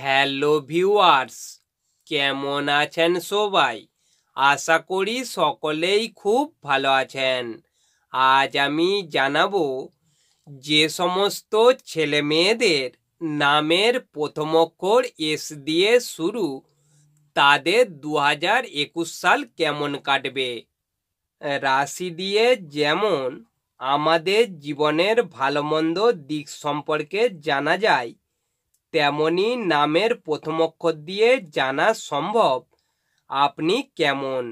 hello viewers কেমন আছেন সবাই আশা করি সকলেই খুব ভালো আছেন আজ আমি জানাবো যে সমস্ত ছেলে মেয়েদের নামের প্রথম অক্ষর এস দিয়ে শুরু তাদের দু হাজার একুশ সাল কেমন কাটবে রাশি দিয়ে যেমন আমাদের জীবনের ভালো মন্দ দিক সম্পর্কে জানা যায় তেমনই নামের প্রথম অক্ষর দিয়ে জানা সম্ভব আপনি কেমন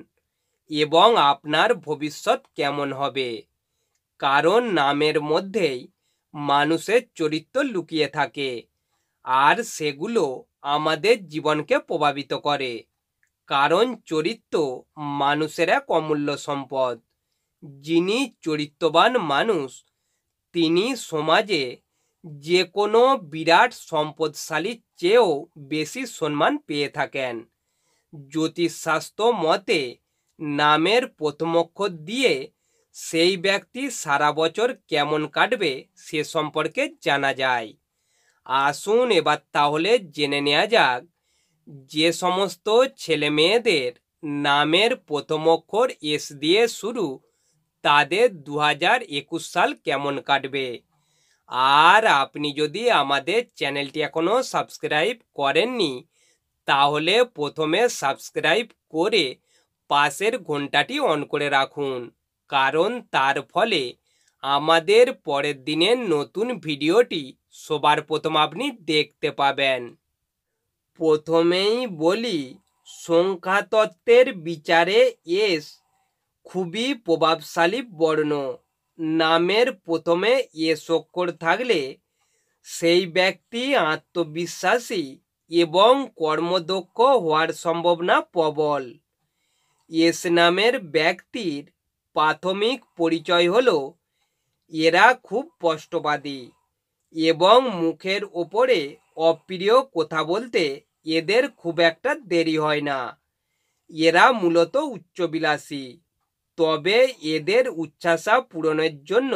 এবং আপনার ভবিষ্যৎ কেমন হবে কারণ নামের মধ্যেই মানুষের চরিত্র লুকিয়ে থাকে আর সেগুলো আমাদের জীবনকে প্রভাবিত করে কারণ চরিত্র মানুষের এক অমূল্য সম্পদ যিনি চরিত্রবান মানুষ তিনি সমাজে যে কোনো বিরাট সম্পদশালীর চেয়েও বেশি সম্মান পেয়ে থাকেন জ্যোতিষশাস্ত্র মতে নামের প্রথম অক্ষর দিয়ে সেই ব্যক্তি সারা বছর কেমন কাটবে সে সম্পর্কে জানা যায় আসুন এবার তাহলে জেনে নেওয়া যাক যে সমস্ত ছেলে মেয়েদের নামের প্রথম অক্ষর এস দিয়ে শুরু তাদের দু সাল কেমন কাটবে আর আপনি যদি আমাদের চ্যানেলটি এখনও সাবস্ক্রাইব করেননি তাহলে প্রথমে সাবস্ক্রাইব করে পাশের ঘন্টাটি অন করে রাখুন কারণ তার ফলে আমাদের পরের দিনের নতুন ভিডিওটি সবার প্রথম আপনি দেখতে পাবেন প্রথমেই বলি সংখ্যাতত্ত্বের বিচারে এস খুবই প্রভাবশালী বর্ণ নামের প্রথমে এ সক্ষর থাকলে সেই ব্যক্তি আত্মবিশ্বাসী এবং কর্মদক্ষ হওয়ার সম্ভাবনা প্রবল এস নামের ব্যক্তির প্রাথমিক পরিচয় হল এরা খুব স্পষ্টবাদী এবং মুখের ওপরে অপ্রিয় কথা বলতে এদের খুব একটা দেরি হয় না এরা মূলত উচ্চবিলাসী তবে এদের উচ্ছ্বাসা পূরণের জন্য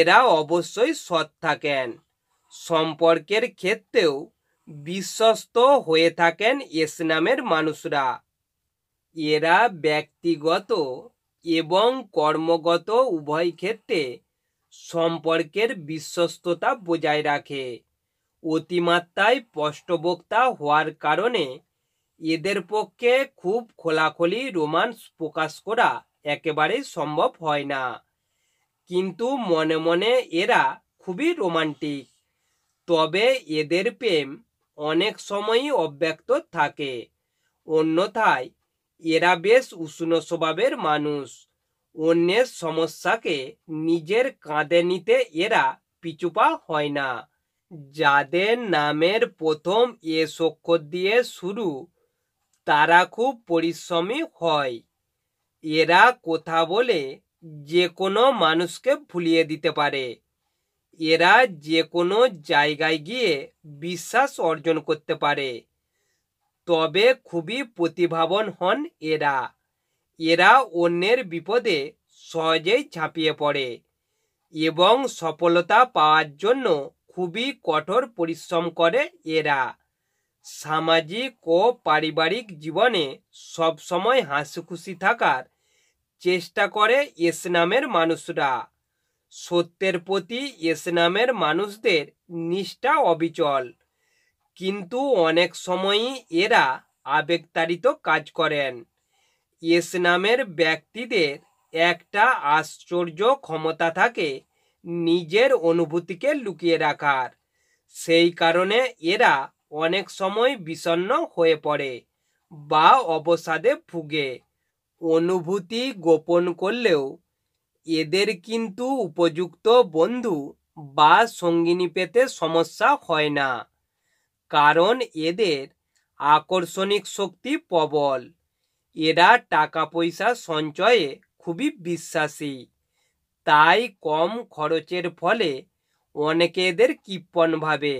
এরা অবশ্যই সৎ থাকেন সম্পর্কের ক্ষেত্রেও বিশ্বস্ত হয়ে থাকেন ইসলামের মানুষরা এরা ব্যক্তিগত এবং কর্মগত উভয় ক্ষেত্রে সম্পর্কের বিশ্বস্ততা বজায় রাখে অতিমাত্রায় স্পষ্টবক্তা হওয়ার কারণে এদের পক্ষে খুব খোলাখলি রোমান্স প্রকাশ করা একেবারেই সম্ভব হয় না কিন্তু মনে মনে এরা খুবই রোমান্টিক তবে এদের প্রেম অনেক সময়ই অব্যক্ত থাকে অন্যথায় এরা বেশ উষ্ণ স্বভাবের মানুষ অন্যের সমস্যাকে নিজের কাঁধে নিতে এরা পিছুপা হয় না যাদের নামের প্রথম এ সক্ষর দিয়ে শুরু তারা খুব পরিশ্রমী হয় এরা কথা বলে যে কোনো মানুষকে ভুলিয়ে দিতে পারে এরা যে কোনো জায়গায় গিয়ে বিশ্বাস অর্জন করতে পারে তবে খুবই প্রতিভাবান হন এরা এরা অন্যের বিপদে সহজেই ঝাঁপিয়ে পড়ে এবং সফলতা পাওয়ার জন্য খুবই কঠোর পরিশ্রম করে এরা সামাজিক ও পারিবারিক জীবনে সবসময় হাসিখুশি থাকার চেষ্টা করে ইসলামের মানুষরা সত্যের প্রতি ইসলামের মানুষদের নিষ্ঠা অবিচল কিন্তু অনেক সময়ই এরা আবেগতাড়িত কাজ করেন ইসলামের ব্যক্তিদের একটা আশ্চর্য ক্ষমতা থাকে নিজের অনুভূতিকে লুকিয়ে রাখার সেই কারণে এরা অনেক সময় বিষণ্ন হয়ে পড়ে বা অবসাদে ভুগে অনুভূতি গোপন করলেও এদের কিন্তু উপযুক্ত বন্ধু বা সঙ্গিনী পেতে সমস্যা হয় না কারণ এদের আকর্ষণিক শক্তি প্রবল এরা টাকা পয়সা সঞ্চয়ে খুবই বিশ্বাসী তাই কম খরচের ফলে অনেকে এদের কৃপণ ভাবে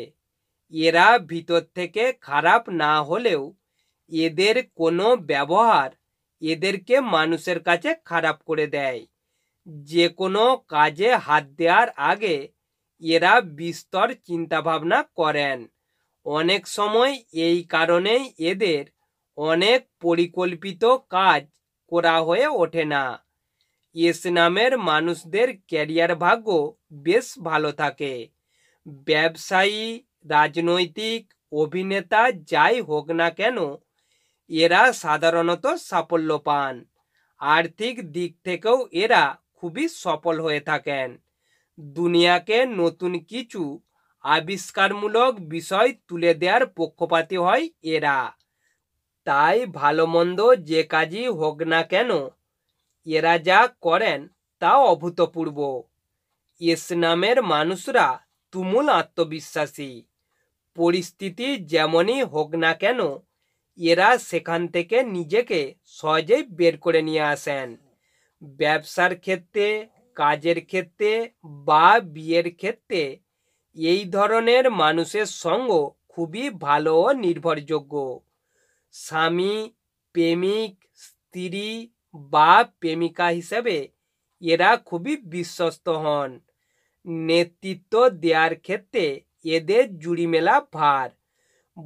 এরা ভিতর থেকে খারাপ না হলেও এদের কোনো ব্যবহার এদেরকে মানুষের কাছে খারাপ করে দেয় যে কোনো কাজে হাত দেওয়ার আগে এরা বিস্তর চিন্তাভাবনা করেন অনেক সময় এই কারণেই এদের অনেক পরিকল্পিত কাজ করা হয়ে ওঠে না এস নামের মানুষদের ক্যারিয়ার ভাগ্য বেশ ভালো থাকে ব্যবসায়ী রাজনৈতিক অভিনেতা যাই হোক না কেন এরা সাধারণত সাফল্য পান আর্থিক দিক থেকেও এরা খুবই সফল হয়ে থাকেন দুনিয়াকে নতুন কিছু আবিষ্কারমূলক বিষয় তুলে দেওয়ার পক্ষপাতী হয় এরা তাই ভালো মন্দ যে কাজই হোক না কেন এরা যা করেন তা অভূতপূর্ব ইসলামের মানুষরা তুমুল আত্মবিশ্বাসী পরিস্থিতি যেমনই হোক না কেন এরা সেখান থেকে নিজেকে সহজেই বের করে নিয়ে আসেন ব্যবসার ক্ষেত্রে কাজের ক্ষেত্রে বা বিয়ের ক্ষেত্রে এই ধরনের মানুষের সঙ্গ খুবই ভালো ও নির্ভরযোগ্য স্বামী প্রেমিক স্ত্রী বা প্রেমিকা হিসেবে এরা খুবই বিশ্বস্ত হন নেতৃত্ব দেওয়ার ক্ষেত্রে এদের জুড়িমেলা ভার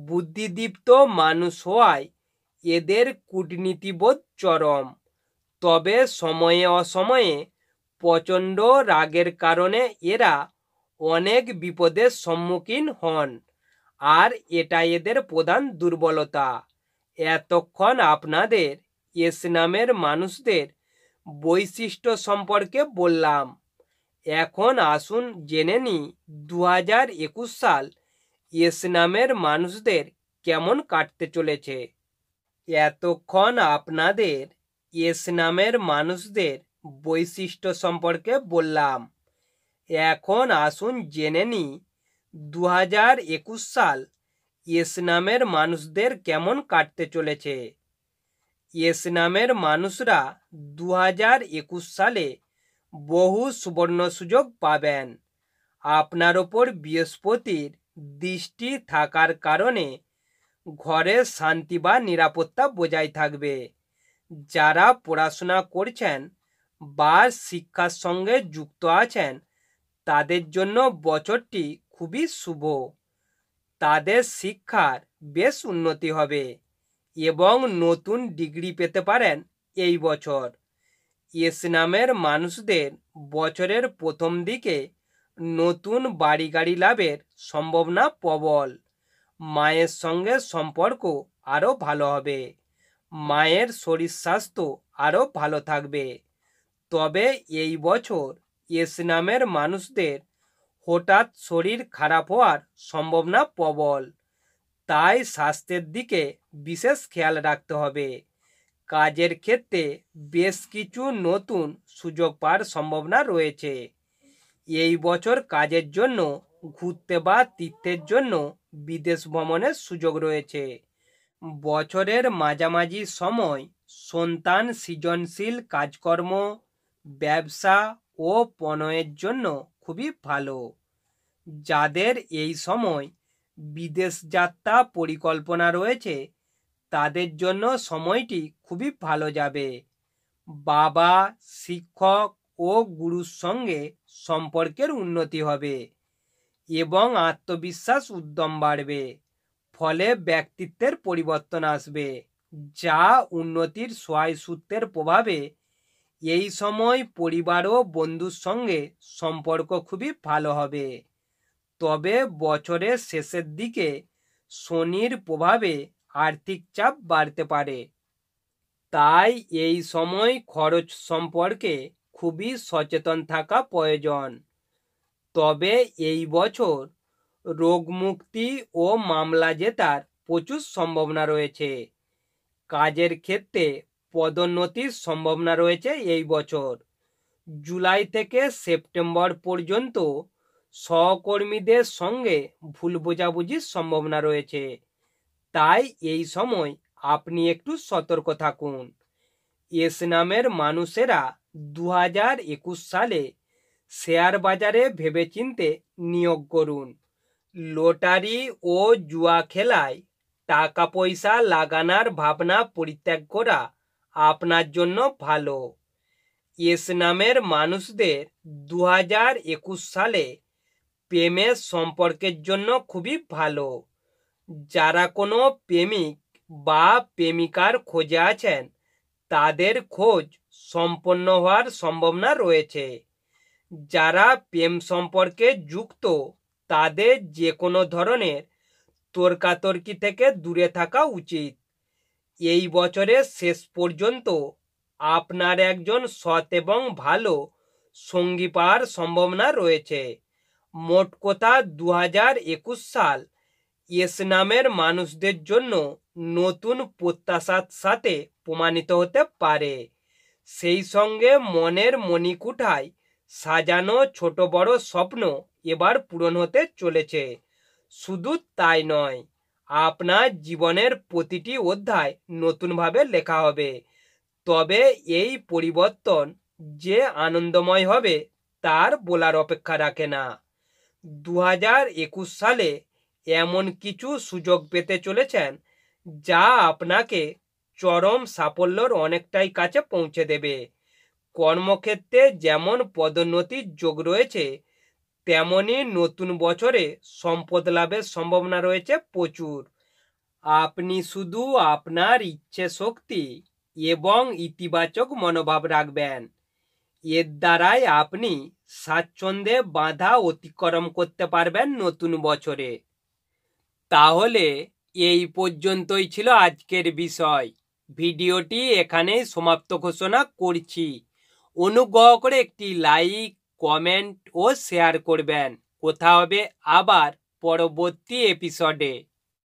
বুদ্ধিদীপ্ত মানুষ হওয়ায় এদের কূটনীতিবোধ চরম তবে সময়ে অসময়ে প্রচণ্ড রাগের কারণে এরা অনেক বিপদের সম্মুখীন হন আর এটা এদের প্রধান দুর্বলতা এতক্ষণ আপনাদের এস নামের মানুষদের বৈশিষ্ট্য সম্পর্কে বললাম এখন আসুন জেনে নি দু হাজার একুশ সাল ইসলামের মানুষদের কেমন কাটতে চলেছে এতক্ষণ আপনাদের ইসলামের মানুষদের বৈশিষ্ট্য সম্পর্কে বললাম এখন আসুন জেনে নি দু হাজার একুশ সাল ইসলামের মানুষদের কেমন কাটতে চলেছে ইসলামের মানুষরা দু হাজার একুশ সালে বহু সুবর্ণ সুযোগ পাবেন আপনার ওপর বৃহস্পতির দৃষ্টি থাকার কারণে ঘরে শান্তি বা নিরাপত্তা বজায় থাকবে যারা পড়াশোনা করছেন বা শিক্ষার সঙ্গে যুক্ত আছেন তাদের জন্য বছরটি খুবই শুভ তাদের শিক্ষার বেশ উন্নতি হবে এবং নতুন ডিগ্রি পেতে পারেন এই বছর ইসলামের মানুষদের বছরের প্রথম দিকে নতুন বাড়ি গাড়ি লাভের সম্ভাবনা প্রবল মায়ের সঙ্গে সম্পর্ক আরও ভালো হবে মায়ের শরীর স্বাস্থ্য আরও ভালো থাকবে তবে এই বছর ইসলামের মানুষদের হঠাৎ শরীর খারাপ হওয়ার সম্ভাবনা প্রবল তাই স্বাস্থ্যের দিকে বিশেষ খেয়াল রাখতে হবে কাজের ক্ষেত্রে বেশ কিছু নতুন সুযোগ পাওয়ার সম্ভাবনা রয়েছে এই বছর কাজের জন্য ঘুরতে বা তীর্থের জন্য বিদেশ ভ্রমণের সুযোগ রয়েছে বছরের মাঝামাঝি সময় সন্তান সৃজনশীল কাজকর্ম ব্যবসা ও পণয়ের জন্য খুবই ভালো যাদের এই সময় বিদেশ যাত্রা পরিকল্পনা রয়েছে তাদের জন্য সময়টি খুবই ভালো যাবে বাবা শিক্ষক ও গুরুর সঙ্গে সম্পর্কের উন্নতি হবে এবং আত্মবিশ্বাস উদ্যম বাড়বে ফলে ব্যক্তিত্বের পরিবর্তন আসবে যা উন্নতির সহায় সূত্রের প্রভাবে এই সময় পরিবার ও বন্ধুর সঙ্গে সম্পর্ক খুবই ভালো হবে তবে বছরের শেষের দিকে শনির প্রভাবে আর্থিক চাপ বাড়তে পারে তাই এই সময় খরচ সম্পর্কে খুবই সচেতন থাকা প্রয়োজন তবে এই বছর রোগমুক্তি ও মামলা জেতার প্রচুর সম্ভাবনা রয়েছে কাজের ক্ষেত্রে পদোন্নতির সম্ভাবনা রয়েছে এই বছর জুলাই থেকে সেপ্টেম্বর পর্যন্ত সহকর্মীদের সঙ্গে ভুল বোঝাবুঝির সম্ভাবনা রয়েছে তাই এই সময় আপনি একটু সতর্ক থাকুন এস নামের মানুষেরা দু হাজার একুশ সালে শেয়ার বাজারে ভেবেচিন্তে নিয়োগ করুন লটারি ও জুয়া খেলায় টাকা পয়সা লাগানার ভাবনা পরিত্যাগ করা আপনার জন্য ভালো এস নামের মানুষদের দু হাজার একুশ সালে প্রেমের সম্পর্কের জন্য খুবই ভালো যারা কোনো প্রেমিক বা প্রেমিকার খোঁজে আছেন তাদের খোঁজ সম্পন্ন হওয়ার সম্ভাবনা রয়েছে যারা প্রেম সম্পর্কে যুক্ত তাদের যে কোনো ধরনের তর্কাতর্কি থেকে দূরে থাকা উচিত এই বছরের শেষ পর্যন্ত আপনার একজন সৎ এবং ভালো সঙ্গী পাওয়ার সম্ভাবনা রয়েছে মোট কথা দু সাল ইসলামের মানুষদের জন্য নতুন প্রত্যাশার সাথে প্রমাণিত হতে পারে সেই সঙ্গে মনের মণিকুঠায় সাজানো ছোট বড় স্বপ্ন এবার পূরণ হতে চলেছে শুধু তাই নয় আপনার জীবনের প্রতিটি অধ্যায় নতুনভাবে লেখা হবে তবে এই পরিবর্তন যে আনন্দময় হবে তার বলার অপেক্ষা রাখে না দু সালে এমন কিছু সুযোগ পেতে চলেছেন যা আপনাকে চরম সাফল্যর অনেকটাই কাছে পৌঁছে দেবে কর্মক্ষেত্রে যেমন পদোন্নতির যোগ রয়েছে তেমনই নতুন বছরে সম্পদ লাভের সম্ভাবনা রয়েছে প্রচুর আপনি শুধু আপনার ইচ্ছে শক্তি এবং ইতিবাচক মনোভাব রাখবেন এর দ্বারাই আপনি স্বাচ্ছন্দ্যে বাধা অতিক্রম করতে পারবেন নতুন বছরে তাহলে এই পর্যন্তই ছিল আজকের বিষয় ভিডিওটি এখানে সমাপ্ত ঘোষণা করছি অনুগ্রহ করে একটি লাইক কমেন্ট ও শেয়ার করবেন কোথা হবে আবার পরবর্তী এপিসোডে